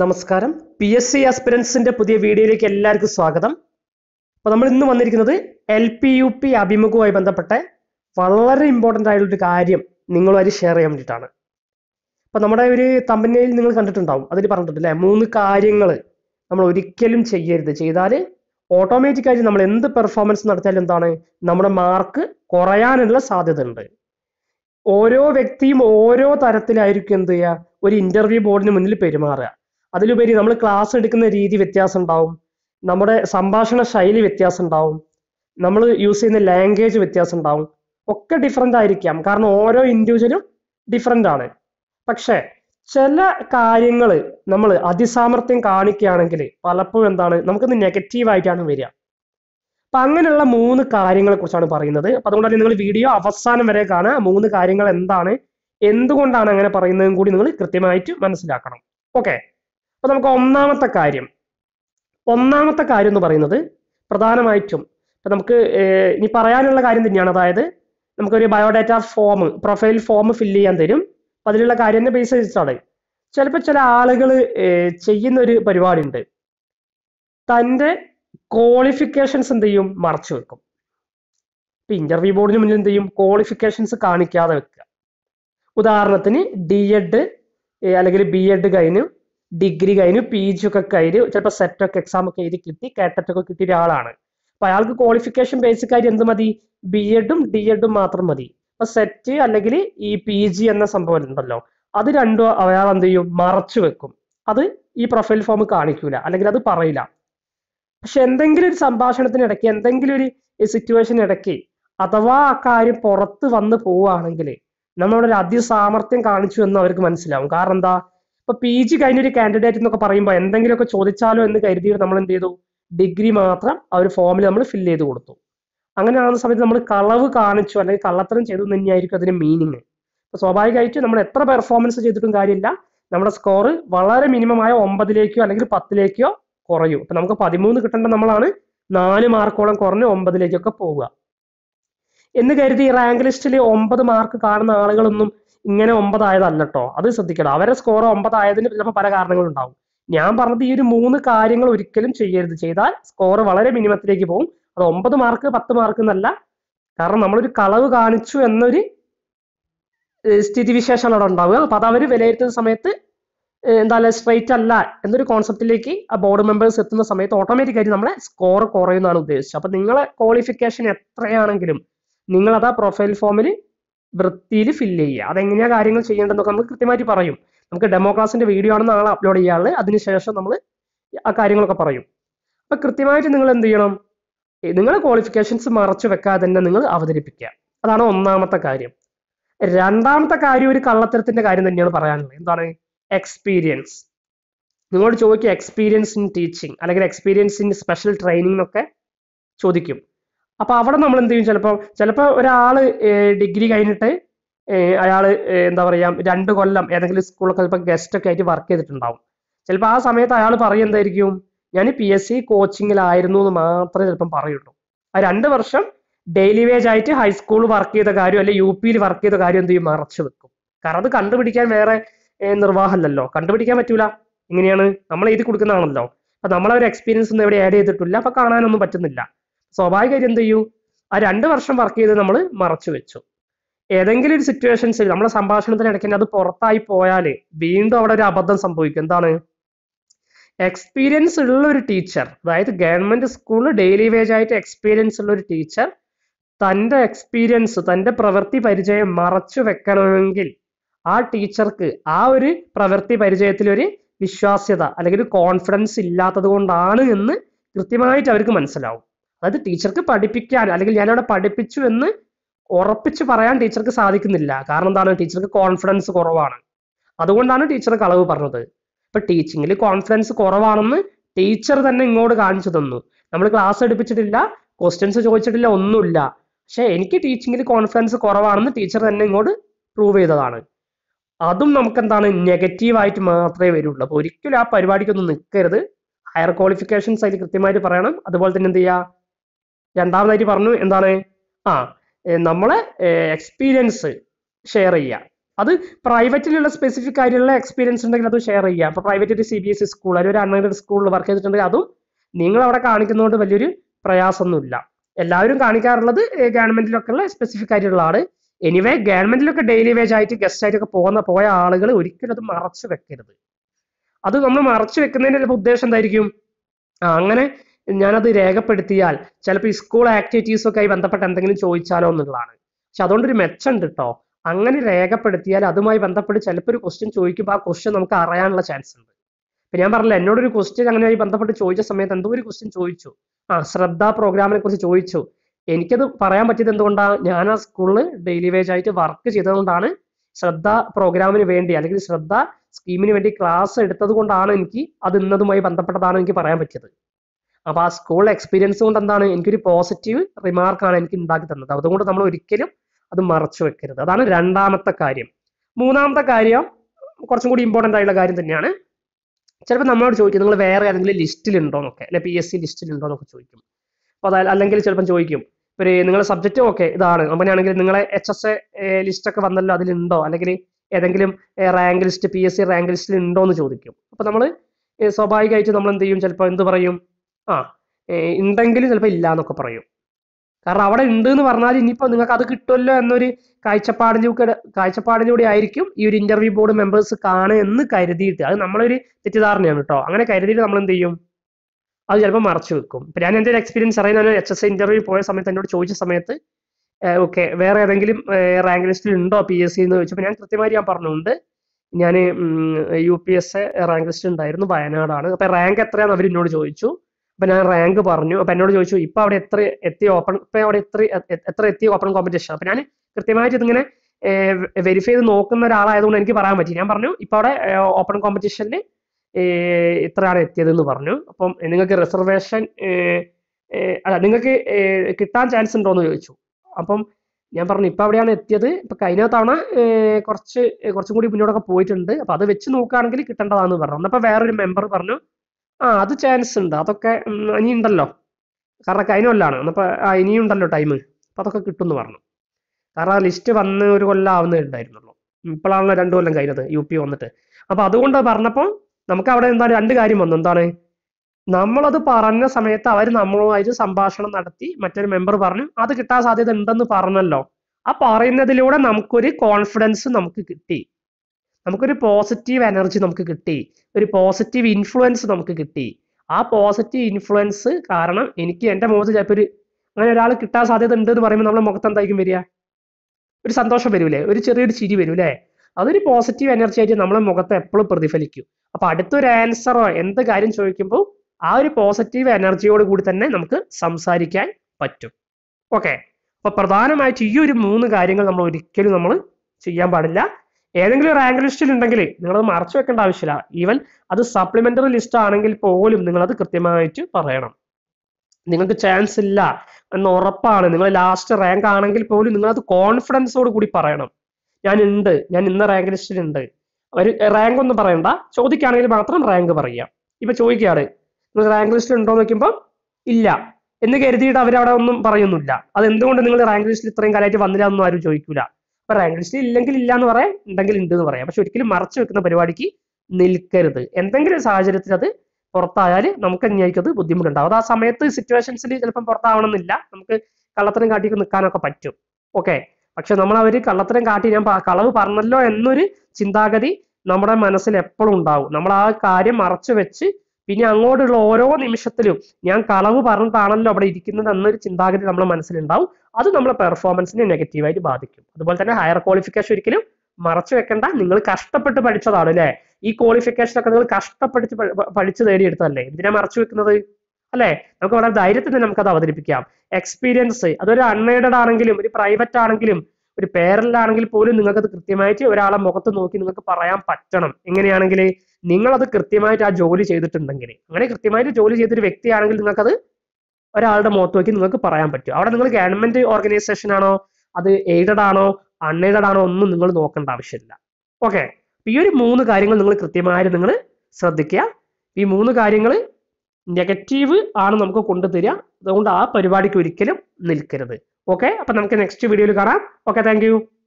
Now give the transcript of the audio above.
നമസ്കാരം P S C ആസ്പിരൻസിന്റെ പുതിയ വീഡിയോയിലേക്ക് എല്ലാവർക്കും സ്വാഗതം അപ്പോൾ നമ്മൾ ഇന്ന് വന്നിരിക്കുന്നത് എൽ പി യു പി അഭിമുഖവുമായി ബന്ധപ്പെട്ട വളരെ ഇമ്പോർട്ടൻ്റ് ആയിട്ടുള്ള ഒരു കാര്യം നിങ്ങളുമായി ഷെയർ ചെയ്യാൻ വേണ്ടിയിട്ടാണ് അപ്പോൾ നമ്മുടെ ഒരു തമ്പനയിൽ നിങ്ങൾ കണ്ടിട്ടുണ്ടാവും അതിൽ പറഞ്ഞിട്ടുണ്ട് അല്ലെ മൂന്ന് കാര്യങ്ങൾ നമ്മൾ ഒരിക്കലും ചെയ്യരുത് ചെയ്താൽ ആയിട്ട് നമ്മൾ എന്ത് പെർഫോമൻസ് നടത്തിയാലും എന്താണ് നമ്മുടെ മാർക്ക് കുറയാനുള്ള സാധ്യത ഉണ്ട് ഓരോ വ്യക്തിയും ഓരോ തരത്തിലായിരിക്കും എന്ത് ചെയ്യുക ഒരു ഇന്റർവ്യൂ ബോർഡിന് മുന്നിൽ പെരുമാറുക അതിലുപരി നമ്മൾ ക്ലാസ് എടുക്കുന്ന രീതി വ്യത്യാസം ഉണ്ടാവും നമ്മുടെ സംഭാഷണ ശൈലി വ്യത്യാസം ഉണ്ടാവും നമ്മൾ യൂസ് ചെയ്യുന്ന ലാംഗ്വേജ് വ്യത്യാസം ഉണ്ടാവും ഒക്കെ ഡിഫറെൻ്റ് ആയിരിക്കാം കാരണം ഓരോ ഇൻഡിവിജ്വലും ഡിഫറെൻ്റ് ആണ് പക്ഷേ ചില കാര്യങ്ങൾ നമ്മൾ അതിസാമർഥ്യം കാണിക്കുകയാണെങ്കിൽ പലപ്പോഴും എന്താണ് നമുക്കത് നെഗറ്റീവായിട്ടാണ് വരിക അപ്പൊ അങ്ങനെയുള്ള മൂന്ന് കാര്യങ്ങളെ കുറിച്ചാണ് പറയുന്നത് അപ്പൊ അതുകൊണ്ട് നിങ്ങൾ വീഡിയോ അവസാനം വരെ കാണുക മൂന്ന് കാര്യങ്ങൾ എന്താണ് എന്തുകൊണ്ടാണ് അങ്ങനെ പറയുന്നതും കൂടി നിങ്ങൾ കൃത്യമായിട്ട് മനസ്സിലാക്കണം ഓക്കെ അപ്പോൾ നമുക്ക് ഒന്നാമത്തെ കാര്യം ഒന്നാമത്തെ കാര്യം എന്ന് പറയുന്നത് പ്രധാനമായിട്ടും ഇപ്പം നമുക്ക് ഇനി പറയാനുള്ള കാര്യം തന്നെയാണ് അതായത് നമുക്കൊരു biodata form profile form fill ചെയ്യാൻ തരും അതിലുള്ള കാര്യം തന്നെ ബേസ് ചെയ്തിട്ടാണ് ചിലപ്പോൾ ചില ആളുകൾ ചെയ്യുന്ന ഒരു പരിപാടി ഉണ്ട് തൻ്റെ ക്വാളിഫിക്കേഷൻസ് എന്ത് ചെയ്യും മറച്ചു വെക്കും ഇന്റർവ്യൂ ബോർഡിന് മുന്നിൽ എന്ത് ചെയ്യും ക്വാളിഫിക്കേഷൻസ് കാണിക്കാതെ വെക്കുക ഉദാഹരണത്തിന് ഡി എഡ് അല്ലെങ്കിൽ ബി എഡ് കഴിഞ്ഞ് ഡിഗ്രി കഴിഞ്ഞു പി ജി ഒക്കെ കഴിഞ്ഞ് ചിലപ്പോൾ സെറ്റ് ഒക്കെ എക്സാം ഒക്കെ എഴുതി കിട്ടി കാറ്ററ്റ് ഒക്കെ കിട്ടിയ ഒരാളാണ് അപ്പൊ അയാൾക്ക് ക്വാളിഫിക്കേഷൻ ബേസിക് കാര്യം എന്ത് മതി ബി എഡും ഡി എഡും മാത്രം മതി അപ്പൊ സെറ്റ് അല്ലെങ്കിൽ ഈ പി ജി എന്ന സംഭവം ഉണ്ടല്ലോ അത് രണ്ടും അയാൾ എന്ത് ചെയ്യും മറച്ചു വെക്കും അത് ഈ പ്രൊഫൈൽ ഫോം കാണിക്കൂല അല്ലെങ്കിൽ അത് പറയില്ല പക്ഷെ എന്തെങ്കിലും ഒരു സംഭാഷണത്തിനിടയ്ക്ക് എന്തെങ്കിലും ഒരു സിറ്റുവേഷൻ ഇടയ്ക്ക് അഥവാ ആ കാര്യം പുറത്ത് വന്ന് പോവുകയാണെങ്കിൽ നമ്മളൊരു അതിസാമർത്ഥ്യം കാണിച്ചു എന്ന് അവർക്ക് മനസ്സിലാവും കാരണം എന്താ ഇപ്പൊ പി ജി കഴിഞ്ഞൊരു കാൻഡിഡേറ്റ് എന്നൊക്കെ പറയുമ്പോൾ എന്തെങ്കിലുമൊക്കെ ചോദിച്ചാലോ എന്ന് കരുതി നമ്മൾ എന്ത് ചെയ്തു ഡിഗ്രി മാത്രം ആ ഒരു ഫോമിൽ നമ്മൾ ഫില്ല് ചെയ്ത് കൊടുത്തു അങ്ങനെ ആകുന്ന സമയത്ത് നമ്മൾ കളവ് കാണിച്ചു അല്ലെങ്കിൽ കള്ളത്തരം ചെയ്തു തന്നെയായിരിക്കും അതിന് മീനിങ് അപ്പൊ സ്വാഭാവികമായിട്ടും നമ്മൾ എത്ര പെർഫോമൻസ് ചെയ്തിട്ടും കാര്യമില്ല നമ്മുടെ സ്കോർ വളരെ മിനിമമായ ഒമ്പതിലേക്കോ അല്ലെങ്കിൽ പത്തിലേക്കോ കുറയും അപ്പൊ നമുക്ക് പതിമൂന്ന് കിട്ടേണ്ട നമ്മളാണ് നാല് മാർക്കോളം കുറഞ്ഞ് ഒമ്പതിലേക്കൊക്കെ പോവുക എന്ന് കരുതി റാങ്ക് ലിസ്റ്റിൽ ഒമ്പത് മാർക്ക് കാണുന്ന ആളുകളൊന്നും ഇങ്ങനെ ഒമ്പതായതല്ല കേട്ടോ അത് ശ്രദ്ധിക്കണം അവരെ സ്കോർ ഒമ്പതായതിന് ചിലപ്പോൾ പല കാരണങ്ങളുണ്ടാവും ഞാൻ പറഞ്ഞത് ഈ ഒരു മൂന്ന് കാര്യങ്ങൾ ഒരിക്കലും ചെയ്യരുത് ചെയ്താൽ സ്കോർ വളരെ മിനിമത്തിലേക്ക് പോകും അത് ഒമ്പത് മാർക്ക് പത്ത് മാർക്ക് എന്നല്ല കാരണം നമ്മളൊരു കളവ് കാണിച്ചു എന്നൊരു സ്ഥിതിവിശേഷമാണ് അവിടെ ഉണ്ടാവുക അപ്പൊ അത് അവർ വിലയിരുത്തുന്ന സമയത്ത് എന്താ സ്ട്രൈറ്റ് അല്ല എന്നൊരു കോൺസെപ്റ്റിലേക്ക് ആ ബോർഡ് മെമ്പേഴ്സ് എത്തുന്ന സമയത്ത് ആയിട്ട് നമ്മളെ സ്കോർ കുറയുന്നതാണ് ഉദ്ദേശിച്ചത് അപ്പൊ നിങ്ങളെ ക്വാളിഫിക്കേഷൻ എത്രയാണെങ്കിലും നിങ്ങൾ അതാ ആ പ്രൊഫൈൽ ഫോമിൽ വൃത്തിയിൽ ഫില്ല് ചെയ്യുക അതെങ്ങനെയാ കാര്യങ്ങൾ ചെയ്യേണ്ടതെന്നൊക്കെ നമ്മൾ കൃത്യമായിട്ട് പറയും നമുക്ക് ഡെമോ ക്ലാസിന്റെ വീഡിയോ ആണ് നാളെ അപ്ലോഡ് ചെയ്യാനുള്ളത് അതിനുശേഷം നമ്മൾ ആ കാര്യങ്ങളൊക്കെ പറയും അപ്പൊ കൃത്യമായിട്ട് നിങ്ങൾ എന്ത് ചെയ്യണം നിങ്ങളുടെ ക്വാളിഫിക്കേഷൻസ് മറച്ചു വെക്കാതെ തന്നെ നിങ്ങൾ അവതരിപ്പിക്കുക അതാണ് ഒന്നാമത്തെ കാര്യം രണ്ടാമത്തെ കാര്യം ഒരു കള്ളത്തരത്തിന്റെ കാര്യം തന്നെയാണ് പറയാനുള്ളത് എന്താണ് എക്സ്പീരിയൻസ് നിങ്ങളോട് ചോദിക്കുക എക്സ്പീരിയൻസ് ഇൻ ടീച്ചിങ് അല്ലെങ്കിൽ എക്സ്പീരിയൻസ് ഇൻ സ്പെഷ്യൽ ട്രെയിനിങ് ഒക്കെ ചോദിക്കും അപ്പൊ അവിടെ നമ്മൾ എന്ത് ചെയ്യും ചിലപ്പോൾ ചിലപ്പോൾ ഒരാൾ ഡിഗ്രി കഴിഞ്ഞിട്ട് അയാൾ എന്താ പറയാ രണ്ട് കൊല്ലം ഏതെങ്കിലും സ്കൂളൊക്കെ ചിലപ്പോൾ ഗസ്റ്റ് ഒക്കെ ആയിട്ട് വർക്ക് ചെയ്തിട്ടുണ്ടാവും ചിലപ്പോൾ ആ സമയത്ത് അയാൾ പറയും എന്തായിരിക്കും ഞാൻ പി എസ് സി കോച്ചിങ്ങിലായിരുന്നു എന്ന് മാത്രമേ ചിലപ്പം പറയുള്ളൂ ആ രണ്ട് വർഷം ഡെയിലി വേജ് ആയിട്ട് ഹൈസ്കൂൾ വർക്ക് ചെയ്ത കാര്യം അല്ലെ യു പിയിൽ വർക്ക് ചെയ്ത കാര്യം എന്ത് ചെയ്യും മറച്ചു വെക്കും കാരണം അത് കണ്ടുപിടിക്കാൻ വേറെ നിർവാഹമല്ലല്ലോ കണ്ടുപിടിക്കാൻ പറ്റൂല ഇങ്ങനെയാണ് നമ്മൾ എഴുതി കൊടുക്കുന്നതാണല്ലോ അപ്പൊ നമ്മളെ ഒരു എക്സ്പീരിയൻസ് ഒന്നും എവിടെ ആഡ് ചെയ്തിട്ടില്ല അപ്പൊ കാണാനൊന്നും പറ്റുന്നില്ല സ്വാഭാവികമായിട്ട് എന്ത് ചെയ്യും ആ രണ്ട് വർഷം വർക്ക് ചെയ്ത് നമ്മൾ മറച്ചു വെച്ചു ഏതെങ്കിലും ഒരു സിറ്റുവേഷൻസിൽ നമ്മുടെ സംഭാഷണത്തിന് ഇടയ്ക്ക് അത് പുറത്തായി പോയാൽ വീണ്ടും അവിടെ ഒരു അബദ്ധം സംഭവിക്കും എന്താണ് എക്സ്പീരിയൻസ് ഉള്ള ഒരു ടീച്ചർ അതായത് ഗവൺമെന്റ് സ്കൂളിൽ ഡെയിലി വേജ് ആയിട്ട് എക്സ്പീരിയൻസ് ഉള്ള ഒരു ടീച്ചർ തന്റെ എക്സ്പീരിയൻസ് തന്റെ പ്രവൃത്തി പരിചയം മറച്ചു വെക്കണമെങ്കിൽ ആ ടീച്ചർക്ക് ആ ഒരു പ്രവൃത്തി പരിചയത്തിൽ ഒരു വിശ്വാസ്യത അല്ലെങ്കിൽ ഒരു കോൺഫിഡൻസ് ഇല്ലാത്തത് കൊണ്ടാണ് എന്ന് കൃത്യമായിട്ട് അവർക്ക് മനസ്സിലാവും അത് ടീച്ചർക്ക് പഠിപ്പിക്കാൻ അല്ലെങ്കിൽ ഞാനവിടെ പഠിപ്പിച്ചു എന്ന് ഉറപ്പിച്ച് പറയാൻ ടീച്ചർക്ക് സാധിക്കുന്നില്ല കാരണം എന്താണ് ടീച്ചർക്ക് കോൺഫിഡൻസ് കുറവാണ് അതുകൊണ്ടാണ് ടീച്ചർ കളവ് പറഞ്ഞത് ഇപ്പൊ ടീച്ചിങ്ങിൽ കോൺഫിഡൻസ് കുറവാണെന്ന് ടീച്ചർ തന്നെ ഇങ്ങോട്ട് കാണിച്ചു തന്നു നമ്മൾ ക്ലാസ് എടുപ്പിച്ചിട്ടില്ല ക്വസ്റ്റ്യൻസ് ചോദിച്ചിട്ടില്ല ഒന്നുമില്ല പക്ഷെ എനിക്ക് ടീച്ചിങ്ങിൽ കോൺഫിഡൻസ് കുറവാണെന്ന് ടീച്ചർ തന്നെ ഇങ്ങോട്ട് പ്രൂവ് ചെയ്തതാണ് അതും നമുക്ക് എന്താണ് നെഗറ്റീവായിട്ട് മാത്രമേ വരുള്ളൂ അപ്പോൾ ഒരിക്കലും ആ പരിപാടിക്കൊന്നും നിൽക്കരുത് ഹയർ ക്വാളിഫിക്കേഷൻസ് അതിൽ കൃത്യമായിട്ട് പറയണം അതുപോലെ തന്നെ എന്ത് ചെയ്യുക രണ്ടാമതായിട്ട് പറഞ്ഞു എന്താണ് ആ നമ്മളെ എക്സ്പീരിയൻസ് ഷെയർ ചെയ്യുക അത് പ്രൈവറ്റിലുള്ള സ്പെസിഫിക് ആയിട്ടുള്ള എക്സ്പീരിയൻസ് ഉണ്ടെങ്കിൽ അത് ഷെയർ ചെയ്യുക അപ്പോൾ പ്രൈവറ്റ് ഒരു C B S E school അല്ലെങ്കിൽ ഒരു അൺഎയ്ഡഡ് സ്കൂളിൽ വർക്ക് ചെയ്തിട്ടുണ്ടെങ്കിൽ അതും നിങ്ങൾ അവിടെ കാണിക്കുന്നതുകൊണ്ട് വലിയൊരു പ്രയാസമൊന്നുമില്ല എല്ലാവരും കാണിക്കാറുള്ളത് ഗവൺമെന്റിലൊക്കെ ഉള്ള സ്പെസിഫിക് ആയിട്ടുള്ള ആള് എനിവേ ഗവൺമെന്റിലൊക്കെ ഡെയിലി വേജ് ആയിട്ട് ഗസ്റ്റ് ആയിട്ടൊക്കെ പോകുന്ന പോയ ആളുകൾ ഒരിക്കലും അത് മറച്ചു വെക്കരുത് അത് നമ്മൾ മറച്ചു വെക്കുന്നതിന് ഉദ്ദേശം എന്തായിരിക്കും അങ്ങനെ ഞാനത് രേഖപ്പെടുത്തിയാൽ ചിലപ്പോൾ ഈ സ്കൂൾ ആക്ടിവിറ്റീസൊക്കെ ആയി ബന്ധപ്പെട്ട് എന്തെങ്കിലും ചോദിച്ചാലോ എന്നുള്ളതാണ് പക്ഷെ അതുകൊണ്ടൊരു മെച്ചമുണ്ട് കേട്ടോ അങ്ങനെ രേഖപ്പെടുത്തിയാൽ അതുമായി ബന്ധപ്പെട്ട് ചിലപ്പോൾ ഒരു ക്വസ്റ്റ്യൻ ചോദിക്കുമ്പോൾ ആ ക്വസ്റ്റ്യൻ നമുക്ക് അറിയാനുള്ള ചാൻസ് ഉണ്ട് ഇപ്പൊ ഞാൻ പറഞ്ഞില്ല എന്നോടൊരു ക്വസ്റ്റ്യൻ അങ്ങനെയായി ബന്ധപ്പെട്ട് ചോദിച്ച സമയത്ത് എന്തോ ഒരു ക്വസ്റ്റ്യൻ ചോദിച്ചു ആ ശ്രദ്ധാ പ്രോഗ്രാമിനെ കുറിച്ച് ചോദിച്ചു എനിക്കത് പറയാൻ പറ്റിയത് എന്തുകൊണ്ടാണ് ഞാൻ ആ സ്കൂളിൽ ഡെയിലി വേജ് ആയിട്ട് വർക്ക് ചെയ്തതുകൊണ്ടാണ് ശ്രദ്ധ പ്രോഗ്രാമിന് വേണ്ടി അല്ലെങ്കിൽ ശ്രദ്ധ സ്കീമിന് വേണ്ടി ക്ലാസ് എടുത്തത് കൊണ്ടാണ് എനിക്ക് അത് ഇന്നതുമായി ബന്ധപ്പെട്ടതാണ് എനിക്ക് പറയാൻ പറ്റിയത് അപ്പോൾ ആ സ്കൂൾ എക്സ്പീരിയൻസ് കൊണ്ട് എന്താണ് എനിക്കൊരു പോസിറ്റീവ് റിമാർക്കാണ് എനിക്ക് ഉണ്ടാക്കി തന്നത് അതുകൊണ്ട് നമ്മൾ ഒരിക്കലും അത് മറച്ചു വെക്കരുത് അതാണ് രണ്ടാമത്തെ കാര്യം മൂന്നാമത്തെ കാര്യം കുറച്ചും കൂടി ഇമ്പോർട്ടൻ്റ് ആയിട്ടുള്ള കാര്യം തന്നെയാണ് ചിലപ്പോൾ നമ്മളോട് ചോദിക്കും നിങ്ങൾ വേറെ ഏതെങ്കിലും ലിസ്റ്റിലുണ്ടോ എന്നൊക്കെ അല്ലെ പി എസ് സി ലിസ്റ്റിലുണ്ടോ എന്നൊക്കെ ചോദിക്കും അപ്പോൾ അത് അല്ലെങ്കിൽ ചിലപ്പം ചോദിക്കും ഇവർ നിങ്ങളുടെ സബ്ജക്റ്റ് ഓക്കെ ഇതാണ് അങ്ങനെയാണെങ്കിൽ നിങ്ങളെ എച്ച് എസ് എ ലിസ്റ്റൊക്കെ വന്നല്ലോ അതിലുണ്ടോ അല്ലെങ്കിൽ ഏതെങ്കിലും rank list P S C rank ലിസ്റ്റിൽ ഉണ്ടോ എന്ന് ചോദിക്കും അപ്പോൾ നമ്മൾ സ്വാഭാവികമായിട്ട് നമ്മൾ എന്ത് ചെയ്യും ചിലപ്പോൾ എന്ത് പറയും ആ ഉണ്ടെങ്കിൽ ചിലപ്പോൾ ഇല്ല എന്നൊക്കെ പറയും കാരണം അവിടെ ഉണ്ട് എന്ന് പറഞ്ഞാൽ ഇനിയിപ്പോൾ നിങ്ങൾക്ക് അത് കിട്ടുമല്ലോ എന്നൊരു കാഴ്ചപ്പാടിലൂടെ കാഴ്ചപ്പാടിലൂടെ ആയിരിക്കും ഈ ഒരു ഇന്റർവ്യൂ ബോർഡ് മെമ്പേഴ്സ് കാണുക എന്ന് കരുതിയിട്ട് അത് നമ്മളൊരു തെറ്റിദ്ധാരണയാണ് കേട്ടോ അങ്ങനെ കരുതിയിട്ട് നമ്മൾ എന്ത് ചെയ്യും അത് ചിലപ്പോൾ മറച്ചു വെക്കും ഇപ്പം ഞാൻ എൻ്റെ ഒരു എക്സ്പീരിയൻസ് അറിയാൻ ഞാൻ എച്ച് എസ് ഇന്റർവ്യൂ പോയ സമയത്ത് എന്നോട് ചോദിച്ച സമയത്ത് ഓക്കെ വേറെ ഏതെങ്കിലും റാങ്ക് ലിസ്റ്റിൽ ഉണ്ടോ പി എസ് സി എന്ന് ചോദിച്ചപ്പോൾ ഞാൻ കൃത്യമായി ഞാൻ പറഞ്ഞുകൊണ്ട് ഞാൻ U P S A rank list ഉണ്ടായിരുന്നു വയനാടാണ് അപ്പം റാങ്ക് എത്രയാണെന്ന് അവർ എന്നോട് ചോദിച്ചു അപ്പൊ ഞാൻ റാങ്ക് പറഞ്ഞു അപ്പൊ എന്നോട് ചോദിച്ചു ഇപ്പൊ അവിടെ എത്ര എത്തി ഓപ്പൺ ഇപ്പൊ അവിടെ എത്ര എത്ര എത്തിയ ഓപ്പൺ കോമ്പറ്റീഷൻ അപ്പൊ ഞാൻ കൃത്യമായിട്ട് ഇതിങ്ങനെ വെരിഫൈ ചെയ്ത് നോക്കുന്ന ഒരാളായതുകൊണ്ട് എനിക്ക് പറയാൻ പറ്റി ഞാൻ പറഞ്ഞു ഇപ്പൊ അവിടെ ഓപ്പൺ കോമ്പറ്റീഷനിൽ എത്തിയത് എന്ന് പറഞ്ഞു അപ്പം നിങ്ങൾക്ക് റിസർവേഷൻ അല്ല നിങ്ങൾക്ക് കിട്ടാൻ ചാൻസ് ഉണ്ടോ എന്ന് ചോദിച്ചു അപ്പം ഞാൻ പറഞ്ഞു ഇപ്പൊ അവിടെയാണ് എത്തിയത് ഇപ്പൊ കഴിഞ്ഞ തവണ കുറച്ച് കുറച്ചും കൂടി മുന്നോട്ടൊക്കെ പോയിട്ടുണ്ട് അപ്പൊ അത് വെച്ച് നോക്കുകയാണെങ്കിൽ കിട്ടേണ്ടതാണെന്ന് പറഞ്ഞു അന്നപ്പോൾ വേറൊരു മെമ്പർ പറഞ്ഞു ആ അത് ചാൻസ് ഉണ്ട് അതൊക്കെ ഇനിയുണ്ടല്ലോ കാരണം കഴിഞ്ഞ കൊല്ലാണ് എന്നപ്പോൾ ആ ഇനിയുണ്ടല്ലോ ടൈം അപ്പം അതൊക്കെ കിട്ടുമെന്ന് പറഞ്ഞു കാരണം ആ ലിസ്റ്റ് വന്ന് ഒരു കൊല്ലം ആവുന്നേ ഉണ്ടായിരുന്നുള്ളൂ ഇപ്പോഴാണല്ലോ രണ്ട് കൊല്ലം കഴിഞ്ഞത് യു പി വന്നിട്ട് അപ്പോൾ അതുകൊണ്ട് പറഞ്ഞപ്പോൾ നമുക്ക് അവിടെ എന്താണ് രണ്ട് കാര്യം വന്നു എന്താണ് നമ്മളത് പറഞ്ഞ സമയത്ത് അവർ നമ്മളുമായിട്ട് സംഭാഷണം നടത്തി മറ്റൊരു മെമ്പർ പറഞ്ഞു അത് കിട്ടാൻ സാധ്യത ഉണ്ടെന്ന് പറഞ്ഞല്ലോ ആ പറയുന്നതിലൂടെ നമുക്കൊരു കോൺഫിഡൻസ് നമുക്ക് കിട്ടി നമുക്കൊരു പോസിറ്റീവ് എനർജി നമുക്ക് കിട്ടി ഒരു പോസിറ്റീവ് ഇൻഫ്ലുവൻസ് നമുക്ക് കിട്ടി ആ പോസിറ്റീവ് ഇൻഫ്ലുവൻസ് കാരണം എനിക്ക് എൻ്റെ മുഖത്ത് ചിലപ്പോൾ ഒരു അങ്ങനെ ഒരാൾ കിട്ടാൻ സാധ്യത ഉണ്ട് എന്ന് പറയുമ്പോൾ നമ്മുടെ മുഖത്ത് എന്തായിരിക്കും വരിക ഒരു സന്തോഷം വരൂലേ ഒരു ചെറിയൊരു ചിരി വരൂലേ അതൊരു പോസിറ്റീവ് എനർജി ആയിട്ട് നമ്മളെ മുഖത്ത് എപ്പോഴും പ്രതിഫലിക്കും അപ്പൊ അടുത്തൊരു ആൻസറോ എന്ത് കാര്യം ചോദിക്കുമ്പോൾ ആ ഒരു പോസിറ്റീവ് എനർജിയോട് കൂടി തന്നെ നമുക്ക് സംസാരിക്കാൻ പറ്റും ഓക്കെ അപ്പൊ പ്രധാനമായിട്ട് ഈ ഒരു മൂന്ന് കാര്യങ്ങൾ നമ്മൾ ഒരിക്കലും നമ്മൾ ചെയ്യാൻ പാടില്ല ഏതെങ്കിലും റാങ്ക് ലിസ്റ്റിൽ ഉണ്ടെങ്കിൽ നിങ്ങളത് മറച്ചു വെക്കേണ്ട ആവശ്യമില്ല ഈവൻ അത് സപ്ലിമെന്ററി ലിസ്റ്റ് ആണെങ്കിൽ പോലും നിങ്ങളത് കൃത്യമായിട്ട് പറയണം നിങ്ങൾക്ക് ചാൻസ് ഇല്ല എന്ന് ഉറപ്പാണ് നിങ്ങൾ ലാസ്റ്റ് റാങ്ക് ആണെങ്കിൽ പോലും നിങ്ങളത് കോൺഫിഡൻസോട് കൂടി പറയണം ഞാൻ ഉണ്ട് ഞാൻ ഇന്ന റാങ്ക് ലിസ്റ്റിൽ ഉണ്ട് ഒരു റാങ്ക് ഒന്നും പറയണ്ട ചോദിക്കുകയാണെങ്കിൽ മാത്രം റാങ്ക് പറയുക ഇപ്പൊ ചോദിക്കുകയാണ് നിങ്ങൾ റാങ്ക് ലിസ്റ്റിൽ ഉണ്ടോ എന്ന് നോക്കുമ്പോൾ ഇല്ല എന്ന് കരുതിയിട്ട് അവരവിടെ ഒന്നും പറയുന്നില്ല അത് എന്തുകൊണ്ട് നിങ്ങൾ റാങ്ക് ലിസ്റ്റിൽ ഇത്രയും കാലമായിട്ട് വന്നില്ല എന്നും ആരും ചോദിക്കൂല ഇപ്പൊ റാങ്ക് ലിസ്റ്റിൽ ഇല്ലെങ്കിൽ ഇല്ല എന്ന് പറയാം ഉണ്ടെങ്കിൽ ഉണ്ട് എന്ന് പറയാം പക്ഷെ ഒരിക്കലും മറച്ചു വെക്കുന്ന പരിപാടിക്ക് നിൽക്കരുത് എന്തെങ്കിലും സാഹചര്യത്തിൽ അത് പുറത്തായാൽ നമുക്ക് എങ്ങനെയായിരിക്കും അത് ബുദ്ധിമുട്ടുണ്ടാവും അത് ആ സമയത്ത് സിറ്റുവേഷൻസിൽ ചിലപ്പം പുറത്താവണമെന്നില്ല നമുക്ക് കള്ളത്തരം കാട്ടിയൊക്കെ നിൽക്കാനൊക്കെ പറ്റും ഓക്കെ പക്ഷെ നമ്മൾ അവർ കള്ളത്തരം കാട്ടി ഞാൻ കളവ് പറഞ്ഞല്ലോ എന്നൊരു ചിന്താഗതി നമ്മുടെ മനസ്സിൽ എപ്പോഴും ഉണ്ടാവും നമ്മൾ ആ കാര്യം മറച്ചു വെച്ച് പിന്നെ അങ്ങോട്ടുള്ള ഓരോ നിമിഷത്തിലും ഞാൻ കളവ് പറഞ്ഞിട്ടാണല്ലോ അവിടെ ഇരിക്കുന്നത് എന്നൊരു ചിന്താഗതി നമ്മുടെ മനസ്സിലുണ്ടാവും അത് നമ്മുടെ പെർഫോമൻസിനെ നെഗറ്റീവായിട്ട് ബാധിക്കും അതുപോലെ തന്നെ ഹയർ ക്വാളിഫിക്കേഷൻ ഒരിക്കലും മറച്ചു വെക്കണ്ട നിങ്ങൾ കഷ്ടപ്പെട്ട് പഠിച്ചതാണ് അല്ലേ ഈ ക്വാളിഫിക്കേഷൻ ഒക്കെ നിങ്ങൾ കഷ്ടപ്പെട്ട് പഠിച്ചു നേടിയെടുത്തതല്ലേ ഇതിനെ മറച്ചു വെക്കുന്നത് അല്ലേ നമുക്ക് വളരെ ധൈര്യത്തിൽ നമുക്ക് അത് അവതരിപ്പിക്കാം എക്സ്പീരിയൻസ് അതൊരു അൺഎയ്ഡഡ് ആണെങ്കിലും ഒരു പ്രൈവറ്റ് ആണെങ്കിലും ഒരു പേരലാണെങ്കിൽ പോലും നിങ്ങൾക്കത് കൃത്യമായിട്ട് ഒരാളെ മുഖത്ത് നോക്കി നിങ്ങൾക്ക് പറയാൻ പറ്റണം എങ്ങനെയാണെങ്കിൽ നിങ്ങളത് കൃത്യമായിട്ട് ആ ജോലി ചെയ്തിട്ടുണ്ടെങ്കിൽ അങ്ങനെ കൃത്യമായിട്ട് ജോലി ചെയ്തൊരു വ്യക്തിയാണെങ്കിൽ നിങ്ങൾക്കത് ഒരാളുടെ മുഖത്ത് നോക്കി നിങ്ങൾക്ക് പറയാൻ പറ്റും അവിടെ നിങ്ങൾ ഗവൺമെന്റ് ഓർഗനൈസേഷൻ ആണോ അത് എയ്ഡഡ് ആണോ അൺഎയ്ഡഡ് ആണോ ഒന്നും നിങ്ങൾ നോക്കേണ്ട ആവശ്യമില്ല ഓക്കെ ഈ ഒരു മൂന്ന് കാര്യങ്ങൾ നിങ്ങൾ കൃത്യമായിട്ട് നിങ്ങൾ ശ്രദ്ധിക്കുക ഈ മൂന്ന് കാര്യങ്ങൾ നെഗറ്റീവ് ആണ് നമുക്ക് കൊണ്ടുതരിക അതുകൊണ്ട് ആ പരിപാടിക്ക് ഒരിക്കലും നിൽക്കരുത് ഓക്കെ അപ്പൊ നമുക്ക് നെക്സ്റ്റ് വീഡിയോയിൽ കാണാം ഓക്കെ താങ്ക്